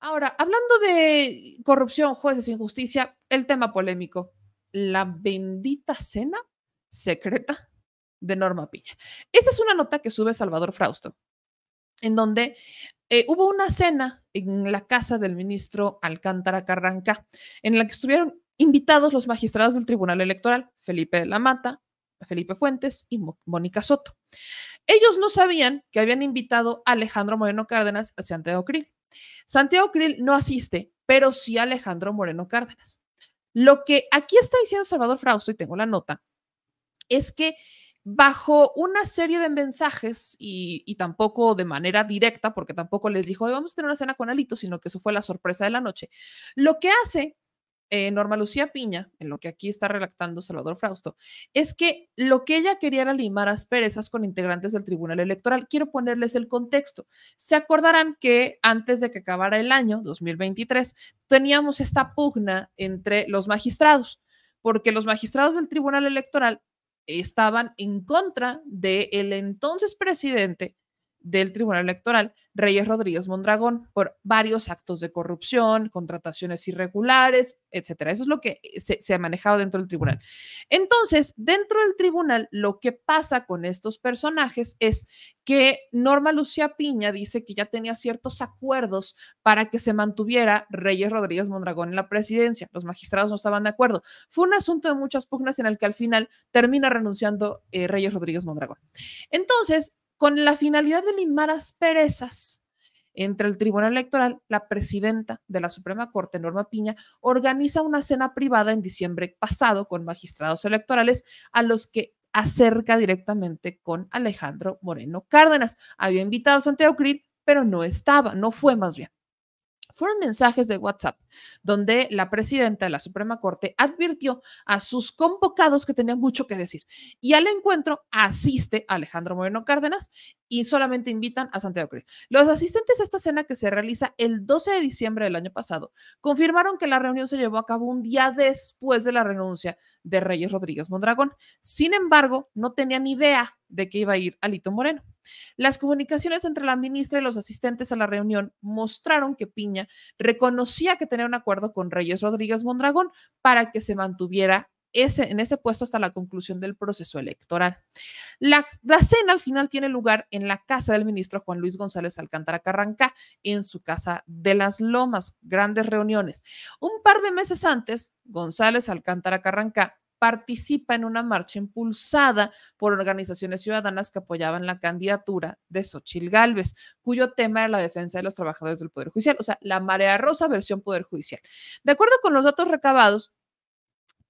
Ahora, hablando de corrupción, jueces, injusticia, el tema polémico, la bendita cena secreta de Norma Piña. Esta es una nota que sube Salvador Frausto, en donde eh, hubo una cena en la casa del ministro Alcántara Carranca, en la que estuvieron invitados los magistrados del Tribunal Electoral, Felipe de la Mata, Felipe Fuentes y Mónica Soto. Ellos no sabían que habían invitado a Alejandro Moreno Cárdenas hacia Santiago Santiago Krill no asiste, pero sí Alejandro Moreno Cárdenas. Lo que aquí está diciendo Salvador Frausto, y tengo la nota, es que bajo una serie de mensajes y, y, tampoco de manera directa, porque tampoco les dijo, vamos a tener una cena con Alito, sino que eso fue la sorpresa de la noche. Lo que hace eh, Norma Lucía Piña, en lo que aquí está redactando Salvador Frausto, es que lo que ella quería era limar asperezas con integrantes del Tribunal Electoral. Quiero ponerles el contexto. Se acordarán que antes de que acabara el año 2023, teníamos esta pugna entre los magistrados, porque los magistrados del Tribunal Electoral estaban en contra del el entonces presidente del Tribunal Electoral, Reyes Rodríguez Mondragón, por varios actos de corrupción, contrataciones irregulares, etcétera. Eso es lo que se, ha manejado dentro del tribunal. Entonces, dentro del tribunal, lo que pasa con estos personajes es que Norma Lucía Piña dice que ya tenía ciertos acuerdos para que se mantuviera Reyes Rodríguez Mondragón en la presidencia. Los magistrados no estaban de acuerdo. Fue un asunto de muchas pugnas en el que al final termina renunciando eh, Reyes Rodríguez Mondragón. Entonces, con la finalidad de limar asperezas entre el Tribunal Electoral, la presidenta de la Suprema Corte, Norma Piña, organiza una cena privada en diciembre pasado con magistrados electorales a los que acerca directamente con Alejandro Moreno Cárdenas. Había invitado a Santiago Cril, pero no estaba, no fue más bien fueron mensajes de WhatsApp donde la presidenta de la Suprema Corte advirtió a sus convocados que tenían mucho que decir. Y al encuentro asiste Alejandro Moreno Cárdenas y solamente invitan a Santiago Cruz. Los asistentes a esta cena que se realiza el 12 de diciembre del año pasado confirmaron que la reunión se llevó a cabo un día después de la renuncia de Reyes Rodríguez Mondragón. Sin embargo, no tenían idea de que iba a ir Alito Moreno. Las comunicaciones entre la ministra y los asistentes a la reunión mostraron que Piña reconocía que tenía un acuerdo con Reyes Rodríguez Mondragón para que se mantuviera ese, en ese puesto hasta la conclusión del proceso electoral. La, la, cena al final tiene lugar en la casa del ministro Juan Luis González Alcántara Carranca, en su casa de las Lomas, grandes reuniones. Un par de meses antes, González Alcántara Carranca participa en una marcha impulsada por organizaciones ciudadanas que apoyaban la candidatura de Xochil Gálvez, cuyo tema era la defensa de los trabajadores del Poder Judicial, o sea, la marea rosa versión Poder Judicial. De acuerdo con los datos recabados,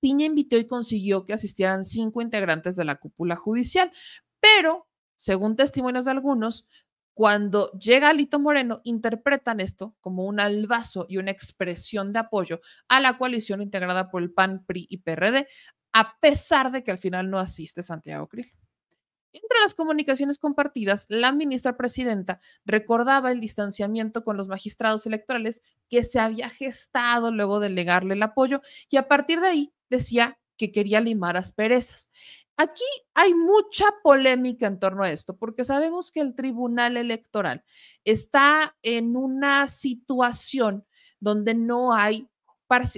Piña invitó y consiguió que asistieran cinco integrantes de la cúpula judicial, pero, según testimonios de algunos, cuando llega Alito Moreno, interpretan esto como un albazo y una expresión de apoyo a la coalición integrada por el PAN, PRI y PRD, a pesar de que al final no asiste Santiago Krill. Entre las comunicaciones compartidas, la ministra presidenta recordaba el distanciamiento con los magistrados electorales que se había gestado luego de delegarle el apoyo y a partir de ahí decía que quería limar asperezas. Aquí hay mucha polémica en torno a esto, porque sabemos que el Tribunal Electoral está en una situación donde no hay,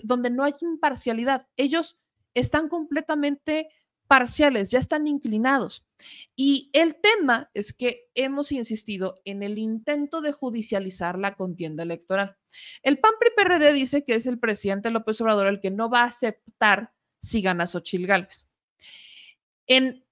donde no hay imparcialidad. Ellos están completamente parciales, ya están inclinados. Y el tema es que hemos insistido en el intento de judicializar la contienda electoral. El PAN PRD dice que es el presidente López Obrador el que no va a aceptar si gana Xochil Gálvez. En,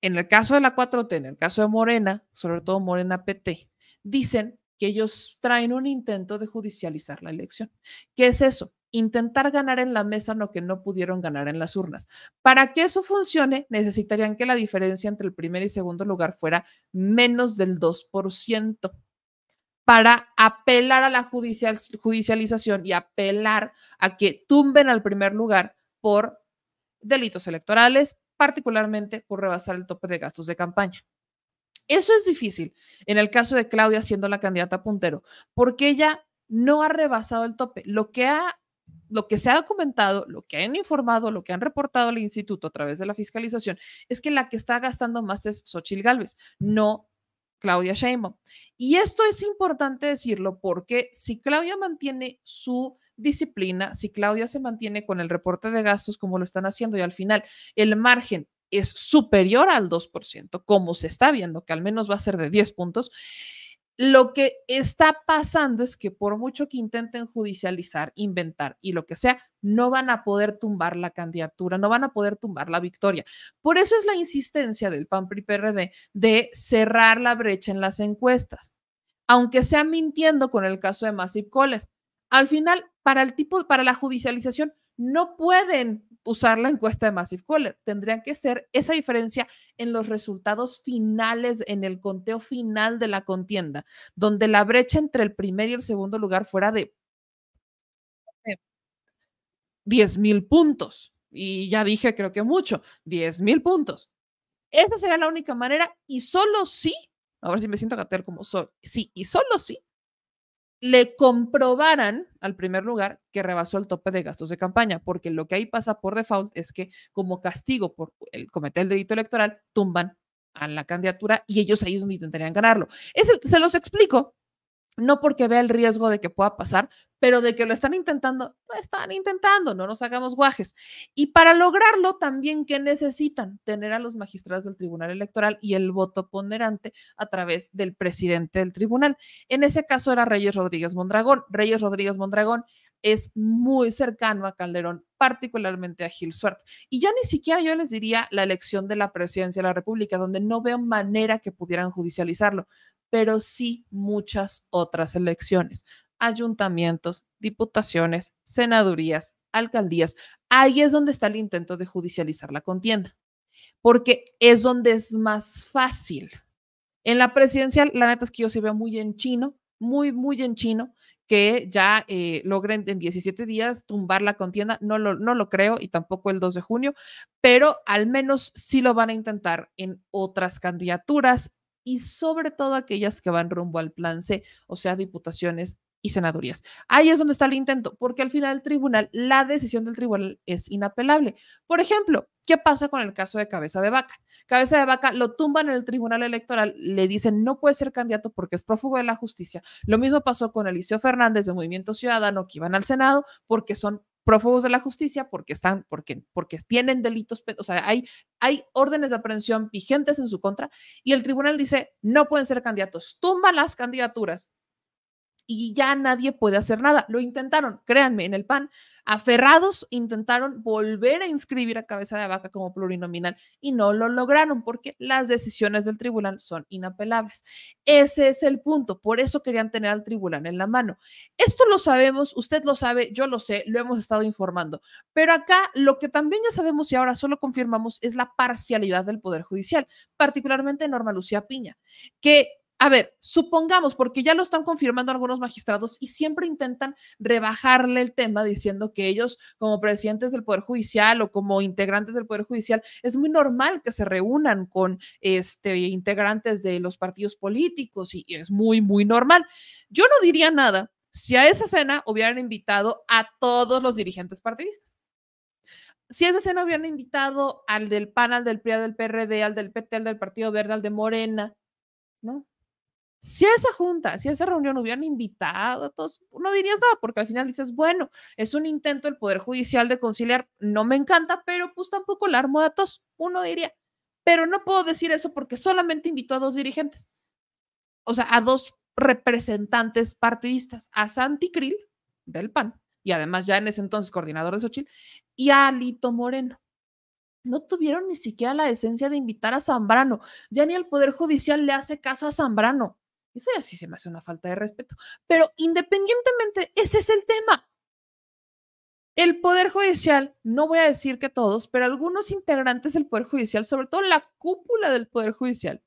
en el caso de la 4T, en el caso de Morena, sobre todo Morena PT, dicen que ellos traen un intento de judicializar la elección. ¿Qué es eso? intentar ganar en la mesa lo que no pudieron ganar en las urnas. Para que eso funcione, necesitarían que la diferencia entre el primer y segundo lugar fuera menos del 2% para apelar a la judicialización y apelar a que tumben al primer lugar por delitos electorales, particularmente por rebasar el tope de gastos de campaña. Eso es difícil en el caso de Claudia siendo la candidata puntero, porque ella no ha rebasado el tope. Lo que ha lo que se ha documentado, lo que han informado, lo que han reportado al instituto a través de la fiscalización, es que la que está gastando más es Xochil Gálvez, no Claudia Sheinbaum. Y esto es importante decirlo porque si Claudia mantiene su disciplina, si Claudia se mantiene con el reporte de gastos como lo están haciendo y al final el margen es superior al 2%, como se está viendo, que al menos va a ser de 10 puntos, lo que está pasando es que por mucho que intenten judicializar, inventar y lo que sea, no van a poder tumbar la candidatura, no van a poder tumbar la victoria. Por eso es la insistencia del PAN PRI PRD de cerrar la brecha en las encuestas, aunque sea mintiendo con el caso de Massive Kohler. Al final, para el tipo para la judicialización no pueden usar la encuesta de Massive Caller. Tendrían que ser esa diferencia en los resultados finales, en el conteo final de la contienda, donde la brecha entre el primer y el segundo lugar fuera de 10 mil puntos. Y ya dije, creo que mucho, 10 mil puntos. Esa será la única manera y solo si, a ver si me siento cater como soy, sí, y solo si, le comprobaran al primer lugar que rebasó el tope de gastos de campaña, porque lo que ahí pasa por default es que como castigo por el cometer el delito electoral, tumban a la candidatura y ellos ahí es donde intentarían ganarlo. Ese, se los explico no porque vea el riesgo de que pueda pasar, pero de que lo están intentando, lo están intentando, no nos hagamos guajes. Y para lograrlo, también, que necesitan? Tener a los magistrados del Tribunal Electoral y el voto ponderante a través del presidente del tribunal. En ese caso era Reyes Rodríguez Mondragón. Reyes Rodríguez Mondragón es muy cercano a Calderón, particularmente a Gil Suárez. Y ya ni siquiera yo les diría la elección de la presidencia de la República, donde no veo manera que pudieran judicializarlo pero sí muchas otras elecciones, ayuntamientos, diputaciones, senadurías, alcaldías. Ahí es donde está el intento de judicializar la contienda, porque es donde es más fácil. En la presidencial, la neta es que yo se veo muy en chino, muy, muy en chino, que ya eh, logren en 17 días tumbar la contienda. No lo, no lo creo y tampoco el 2 de junio, pero al menos sí lo van a intentar en otras candidaturas y sobre todo aquellas que van rumbo al plan C, o sea, diputaciones y senadurías. Ahí es donde está el intento, porque al final el tribunal, la decisión del tribunal es inapelable. Por ejemplo, ¿qué pasa con el caso de Cabeza de Vaca? Cabeza de Vaca lo tumban en el tribunal electoral, le dicen no puede ser candidato porque es prófugo de la justicia. Lo mismo pasó con Eliseo Fernández de Movimiento Ciudadano, que iban al Senado porque son prófugos de la justicia porque están, porque, porque tienen delitos, o sea, hay, hay órdenes de aprehensión vigentes en su contra y el tribunal dice, no pueden ser candidatos, tumba las candidaturas y ya nadie puede hacer nada. Lo intentaron, créanme, en el PAN, aferrados, intentaron volver a inscribir a cabeza de vaca como plurinominal y no lo lograron porque las decisiones del tribunal son inapelables. Ese es el punto, por eso querían tener al tribunal en la mano. Esto lo sabemos, usted lo sabe, yo lo sé, lo hemos estado informando, pero acá lo que también ya sabemos y ahora solo confirmamos es la parcialidad del Poder Judicial, particularmente Norma Lucía Piña, que a ver, supongamos, porque ya lo están confirmando algunos magistrados y siempre intentan rebajarle el tema diciendo que ellos como presidentes del Poder Judicial o como integrantes del Poder Judicial es muy normal que se reúnan con este, integrantes de los partidos políticos y, es muy, muy normal. Yo no diría nada si a esa cena hubieran invitado a todos los dirigentes partidistas si a esa cena hubieran invitado al del PAN, al del PRI, al del PRD, al del PT, al del Partido Verde, al de Morena, ¿no? si a esa junta, si a esa reunión hubieran invitado a todos, no dirías nada, porque al final dices, bueno, es un intento del Poder Judicial de conciliar, no me encanta, pero pues tampoco la armo a todos, uno diría. Pero no puedo decir eso porque solamente invitó a dos dirigentes, o sea, a dos representantes partidistas, a Santi Krill, del PAN, y además ya en ese entonces coordinador de Xochitl, y a Alito Moreno no tuvieron ni siquiera la esencia de invitar a Zambrano. Ya ni el Poder Judicial le hace caso a Zambrano. Eso ya sí se me hace una falta de respeto. Pero independientemente, ese es el tema. El Poder Judicial, no voy a decir que todos, pero algunos integrantes del Poder Judicial, sobre todo la cúpula del Poder Judicial,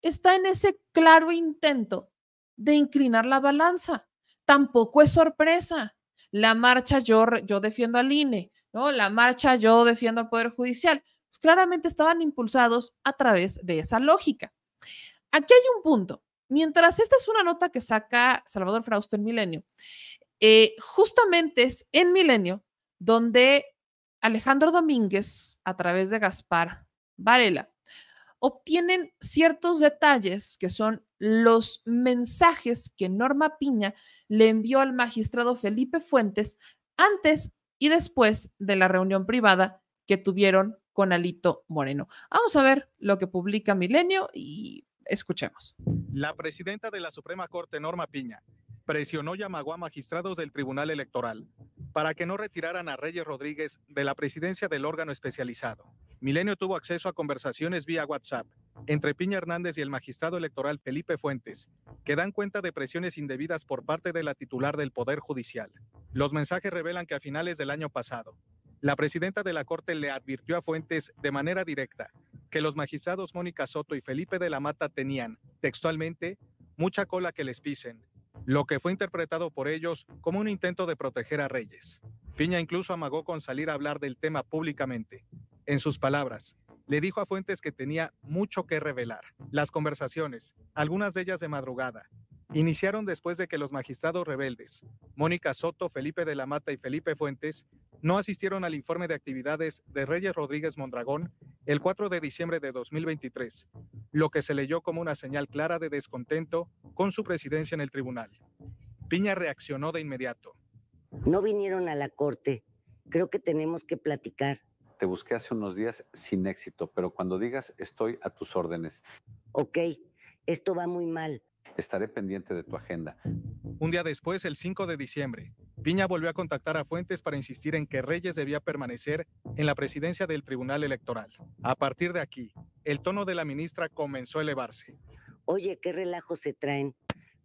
está en ese claro intento de inclinar la balanza. Tampoco es sorpresa. La marcha yo, yo defiendo al INE, ¿no? La marcha yo defiendo al Poder Judicial. Pues, claramente estaban impulsados a través de esa lógica. Aquí hay un punto. Mientras esta es una nota que saca Salvador Frausto en Milenio, eh, justamente es en Milenio donde Alejandro Domínguez, a través de Gaspar Varela, obtienen ciertos detalles que son los mensajes que Norma Piña le envió al magistrado Felipe Fuentes antes y después de la reunión privada que tuvieron con Alito Moreno. Vamos a ver lo que publica Milenio y Escuchemos. La presidenta de la Suprema Corte, Norma Piña, presionó y amagó a magistrados del Tribunal Electoral para que no retiraran a Reyes Rodríguez de la presidencia del órgano especializado. Milenio tuvo acceso a conversaciones vía WhatsApp entre Piña Hernández y el magistrado electoral Felipe Fuentes, que dan cuenta de presiones indebidas por parte de la titular del Poder Judicial. Los mensajes revelan que a finales del año pasado, la presidenta de la Corte le advirtió a Fuentes de manera directa que los magistrados Mónica Soto y Felipe de la Mata tenían, textualmente, mucha cola que les pisen, lo que fue interpretado por ellos como un intento de proteger a Reyes. Piña incluso amagó con salir a hablar del tema públicamente. En sus palabras, le dijo a Fuentes que tenía mucho que revelar. Las conversaciones, algunas de ellas de madrugada, iniciaron después de que los magistrados rebeldes, Mónica Soto, Felipe de la Mata y Felipe Fuentes, no asistieron al informe de actividades de Reyes Rodríguez Mondragón el 4 de diciembre de 2023, lo que se leyó como una señal clara de descontento con su presidencia en el tribunal. Piña reaccionó de inmediato. No vinieron a la corte. Creo que tenemos que platicar. Te busqué hace unos días sin éxito, pero cuando digas estoy a tus órdenes. Ok, esto va muy mal. Estaré pendiente de tu agenda. Un día después, el 5 de diciembre, Piña volvió a contactar a Fuentes para insistir en que Reyes debía permanecer en la presidencia del Tribunal Electoral. A partir de aquí, el tono de la ministra comenzó a elevarse. Oye, qué relajo se traen.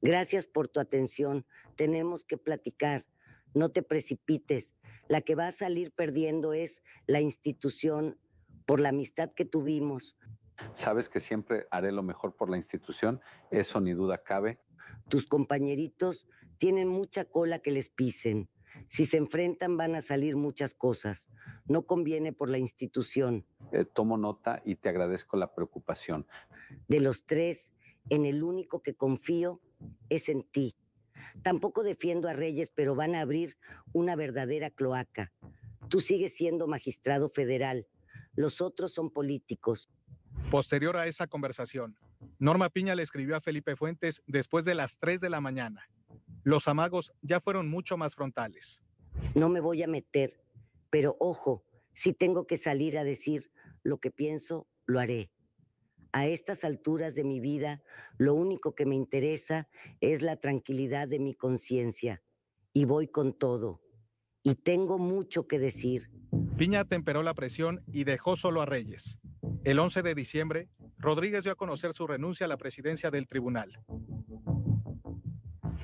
Gracias por tu atención. Tenemos que platicar. No te precipites. La que va a salir perdiendo es la institución por la amistad que tuvimos. Sabes que siempre haré lo mejor por la institución, eso ni duda cabe. Tus compañeritos tienen mucha cola que les pisen. Si se enfrentan van a salir muchas cosas. No conviene por la institución. Eh, tomo nota y te agradezco la preocupación. De los tres, en el único que confío es en ti. Tampoco defiendo a Reyes, pero van a abrir una verdadera cloaca. Tú sigues siendo magistrado federal. Los otros son políticos. Posterior a esa conversación, Norma Piña le escribió a Felipe Fuentes después de las 3 de la mañana los amagos ya fueron mucho más frontales. No me voy a meter, pero ojo, si tengo que salir a decir lo que pienso, lo haré. A estas alturas de mi vida, lo único que me interesa es la tranquilidad de mi conciencia y voy con todo. Y tengo mucho que decir. Piña temperó la presión y dejó solo a Reyes. El 11 de diciembre, Rodríguez dio a conocer su renuncia a la presidencia del tribunal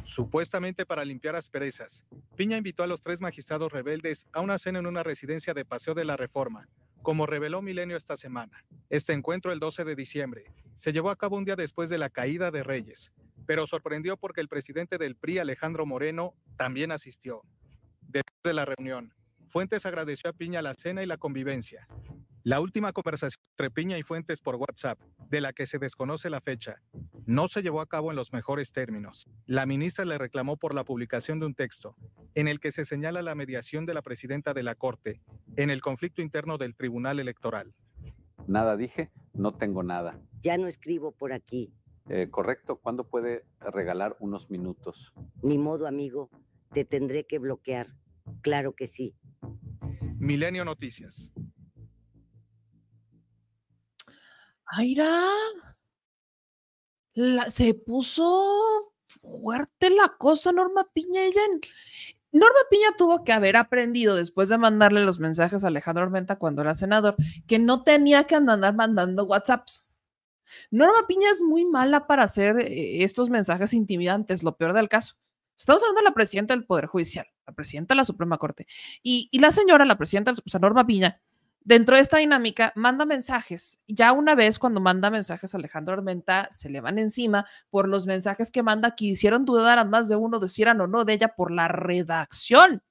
supuestamente para limpiar asperezas. Piña invitó a los tres magistrados rebeldes a una cena en una residencia de Paseo de la Reforma, como reveló Milenio esta semana. Este encuentro el 12 de diciembre se llevó a cabo un día después de la caída de Reyes, pero sorprendió porque el presidente del PRI, Alejandro Moreno, también asistió. Después de la reunión, Fuentes agradeció a Piña la cena y la convivencia. La última conversación entre Piña y Fuentes por WhatsApp, de la que se desconoce la fecha, no se llevó a cabo en los mejores términos. La ministra le reclamó por la publicación de un texto en el que se señala la mediación de la presidenta de la Corte en el conflicto interno del Tribunal Electoral. Nada dije, no tengo nada. Ya no escribo por aquí. Eh, correcto, ¿cuándo puede regalar unos minutos? Ni modo, amigo, te tendré que bloquear. Claro que sí. Milenio Noticias. Aira se puso fuerte la cosa, Norma Piña. Ella Norma Piña tuvo que haber aprendido después de mandarle los mensajes a Alejandro Armenta cuando era senador, que no tenía que andar mandando WhatsApps. Norma Piña es muy mala para hacer eh, estos mensajes intimidantes, lo peor del caso. Estamos hablando de la presidenta del Poder Judicial, la presidenta de la Suprema Corte, y, y la señora, la presidenta, o sea, Norma Piña, Dentro de esta dinámica, manda mensajes. Ya una vez cuando manda mensajes, a Alejandro Armenta se le van encima por los mensajes que manda que hicieron dudar a más de uno de si eran o no de ella por la redacción.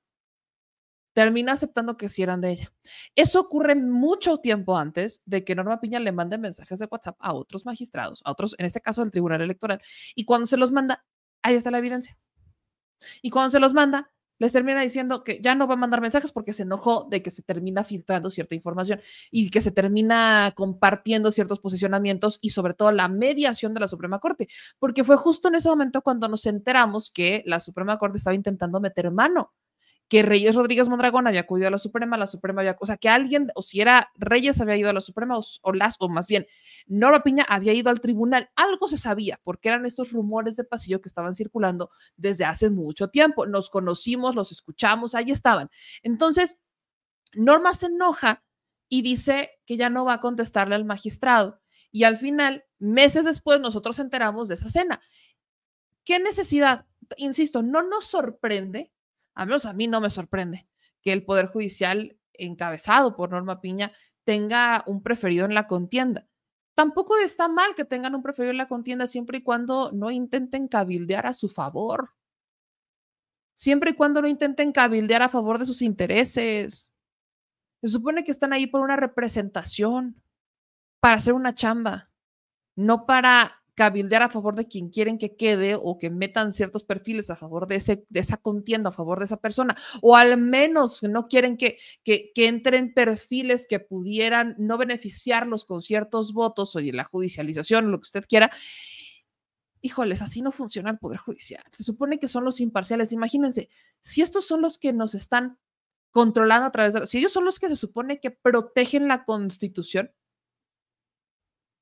Termina aceptando que si eran de ella. Eso ocurre mucho tiempo antes de que Norma Piña le mande mensajes de WhatsApp a otros magistrados, a otros, en este caso del Tribunal Electoral. Y cuando se los manda, ahí está la evidencia. Y cuando se los manda, les termina diciendo que ya no va a mandar mensajes porque se enojó de que se termina filtrando cierta información y que se termina compartiendo ciertos posicionamientos y sobre todo la mediación de la Suprema Corte, porque fue justo en ese momento cuando nos enteramos que la Suprema Corte estaba intentando meter mano que Reyes Rodríguez Mondragón había acudido a la Suprema, la Suprema había, o sea, que alguien, o si era Reyes había ido a la Suprema, o, más bien, Norma Piña había ido al tribunal, algo se sabía, porque eran estos rumores de pasillo que estaban circulando desde hace mucho tiempo, nos conocimos, los escuchamos, ahí estaban. Entonces, Norma se enoja y dice que ya no va a contestarle al magistrado. Y al final, meses después, nosotros enteramos de esa cena. ¿Qué necesidad? Insisto, no nos sorprende menos a mí no me sorprende que el Poder Judicial, encabezado por Norma Piña, tenga un preferido en la contienda. Tampoco está mal que tengan un preferido en la contienda siempre y cuando no intenten cabildear a su favor. Siempre y cuando no intenten cabildear a favor de sus intereses. Se supone que están ahí por una representación, para hacer una chamba, no para cabildear a favor de quien quieren que quede o que metan ciertos perfiles a favor de, ese, esa contienda, a favor de esa persona, o al menos no quieren que, que, entren perfiles que pudieran no beneficiarlos con ciertos votos o la judicialización, lo que usted quiera. Híjoles, así no funciona el Poder Judicial. Se supone que son los imparciales. Imagínense, si estos son los que nos están controlando a través de... Si ellos son los que se supone que protegen la Constitución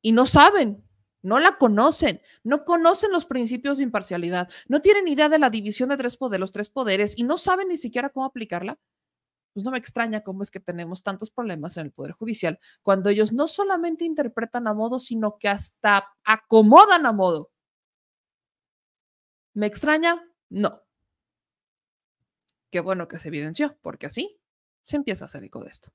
y no saben no la conocen, no conocen los principios de imparcialidad, no tienen idea de la división de, tres los tres poderes y no saben ni siquiera cómo aplicarla. Pues no me extraña cómo es que tenemos tantos problemas en el Poder Judicial cuando ellos no solamente interpretan a modo, sino que hasta acomodan a modo. ¿Me extraña? No. Qué bueno que se evidenció, porque así se empieza a hacer eco de esto.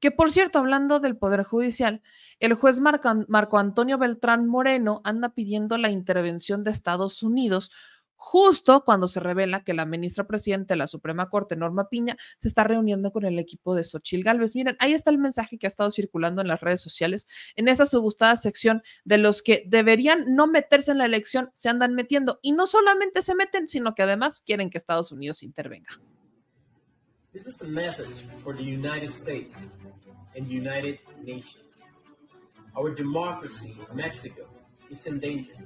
Que por cierto, hablando del Poder Judicial, el juez Marco Antonio Beltrán Moreno anda pidiendo la intervención de Estados Unidos justo cuando se revela que la ministra presidenta de la Suprema Corte, Norma Piña, se está reuniendo con el equipo de Xochil Gálvez. Miren, ahí está el mensaje que ha estado circulando en las redes sociales, en esa subgustada sección de los que deberían no meterse en la elección, se andan metiendo y no solamente se meten, sino que además quieren que Estados Unidos intervenga. This is a message for the United States and United Nations. Our democracy, Mexico, is in danger.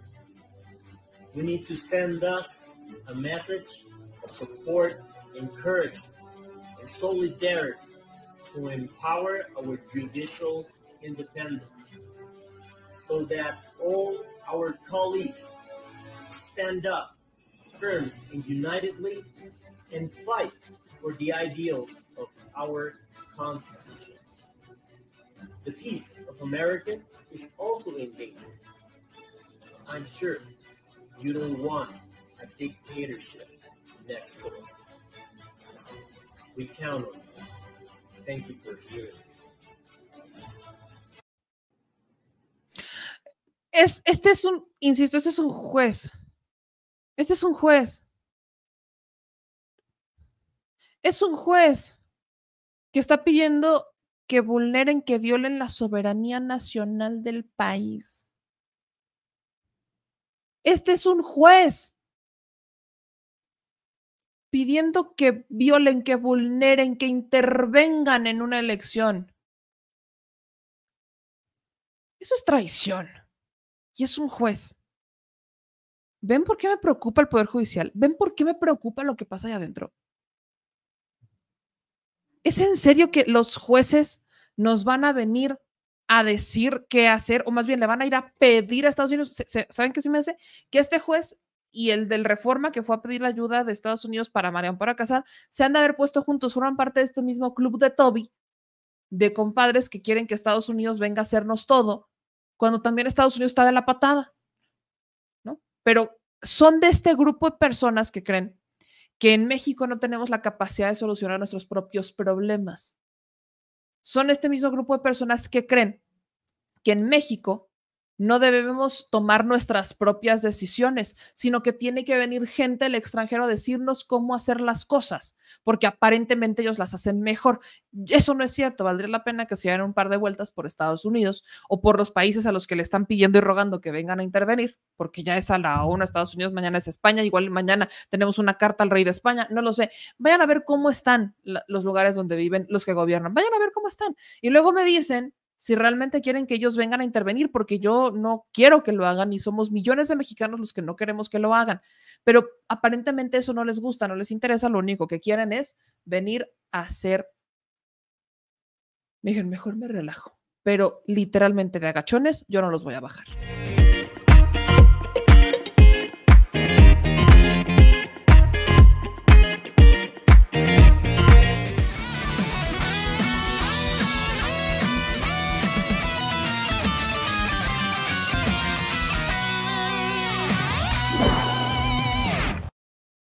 need to send us a message of support, encouragement, and solidarity to empower our judicial independence so that all our colleagues stand up firm and unitedly and fight or the ideals of our Constitution. The peace of America is also in danger. I'm sure you don't want a dictatorship next door. We count on you. Thank you for hearing. Es, este es un, insisto, este es un juez. Este es un juez. Es un juez que está pidiendo que vulneren, que violen la soberanía nacional del país. Este es un juez pidiendo que violen, que vulneren, que intervengan en una elección. Eso es traición. Y es un juez. ¿Ven por qué me preocupa el Poder Judicial? ¿Ven por qué me preocupa lo que pasa allá adentro? ¿Es en serio que los jueces nos van a venir a decir qué hacer? O más bien, le van a ir a pedir a Estados Unidos. ¿Saben qué se me hace? Que este juez y el del Reforma, que fue a pedir la ayuda de Estados Unidos para Marian para casar, se han de haber puesto juntos, forman parte de este mismo club de Toby, de compadres que quieren que Estados Unidos venga a hacernos todo, cuando también Estados Unidos está de la patada, ¿no? Pero son de este grupo de personas que creen que en México no tenemos la capacidad de solucionar nuestros propios problemas. Son este mismo grupo de personas que creen que en México no debemos tomar nuestras propias decisiones, sino que tiene que venir gente del extranjero a decirnos cómo hacer las cosas, porque aparentemente ellos las hacen mejor. Eso no es cierto, valdría la pena que se dieran un par de vueltas por Estados Unidos o por los países a los que le están pidiendo y rogando que vengan a intervenir, porque ya es a la ONU Estados Unidos, mañana es España, igual mañana tenemos una carta al rey de España, no lo sé. Vayan a ver cómo están los lugares donde viven los que gobiernan, vayan a ver cómo están. Y luego me dicen si realmente quieren que ellos vengan a intervenir, porque yo no quiero que lo hagan y somos millones de mexicanos los que no queremos que lo hagan. Pero aparentemente eso no les gusta, no les interesa, lo único que quieren es venir a hacer. Me mejor me relajo, pero literalmente de agachones yo no los voy a bajar.